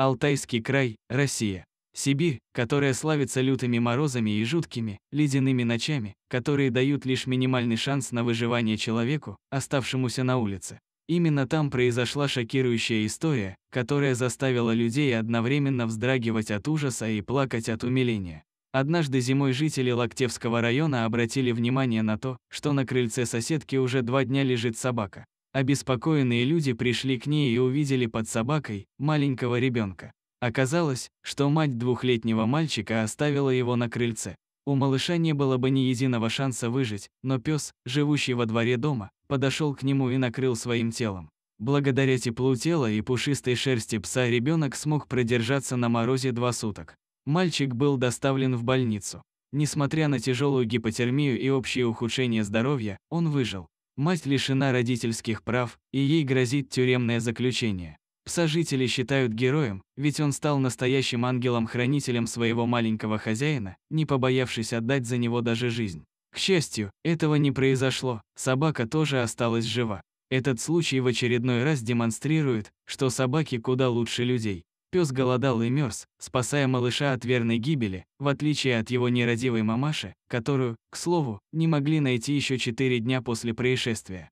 Алтайский край, Россия. Сибирь, которая славится лютыми морозами и жуткими, ледяными ночами, которые дают лишь минимальный шанс на выживание человеку, оставшемуся на улице. Именно там произошла шокирующая история, которая заставила людей одновременно вздрагивать от ужаса и плакать от умиления. Однажды зимой жители Локтевского района обратили внимание на то, что на крыльце соседки уже два дня лежит собака. Обеспокоенные люди пришли к ней и увидели под собакой маленького ребенка. Оказалось, что мать двухлетнего мальчика оставила его на крыльце. У малыша не было бы ни единого шанса выжить, но пес, живущий во дворе дома, подошел к нему и накрыл своим телом. Благодаря теплу тела и пушистой шерсти пса ребенок смог продержаться на морозе два суток. Мальчик был доставлен в больницу. Несмотря на тяжелую гипотермию и общее ухудшение здоровья, он выжил. Мать лишена родительских прав, и ей грозит тюремное заключение. Пса считают героем, ведь он стал настоящим ангелом-хранителем своего маленького хозяина, не побоявшись отдать за него даже жизнь. К счастью, этого не произошло, собака тоже осталась жива. Этот случай в очередной раз демонстрирует, что собаки куда лучше людей. Пес голодал и мерз, спасая малыша от верной гибели, в отличие от его нерадивой мамаши, которую, к слову, не могли найти еще четыре дня после происшествия.